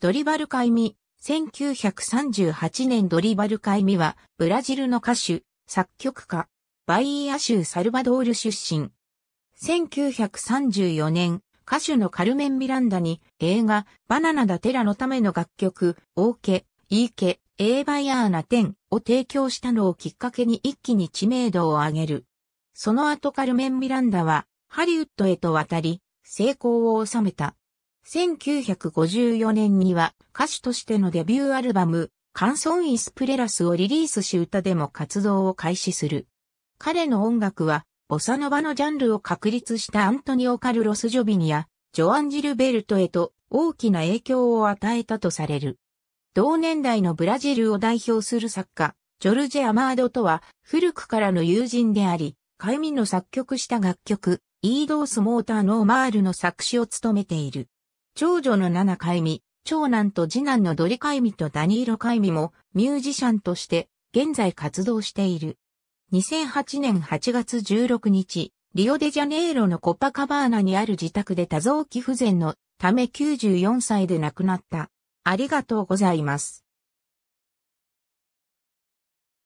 ドリバルカイミ、1938年ドリバルカイミは、ブラジルの歌手、作曲家、バイーア州サルバドール出身。1934年、歌手のカルメン・ミランダに映画、バナナダ・テラのための楽曲、オーケ、イーケ、エーバイアーナテンを提供したのをきっかけに一気に知名度を上げる。その後カルメン・ミランダは、ハリウッドへと渡り、成功を収めた。1954年には歌手としてのデビューアルバム、カンソン・イス・プレラスをリリースし歌でも活動を開始する。彼の音楽は、ボサノバのジャンルを確立したアントニオ・カルロス・ジョビニや、ジョアン・ジルベルトへと大きな影響を与えたとされる。同年代のブラジルを代表する作家、ジョルジェ・アマードとは古くからの友人であり、カイミの作曲した楽曲、イードース・モーター・ノーマールの作詞を務めている。長女の7回美、長男と次男のドリイミとダニーロイミもミュージシャンとして現在活動している。2008年8月16日、リオデジャネイロのコパカバーナにある自宅で多臓器不全のため94歳で亡くなった。ありがとうございます。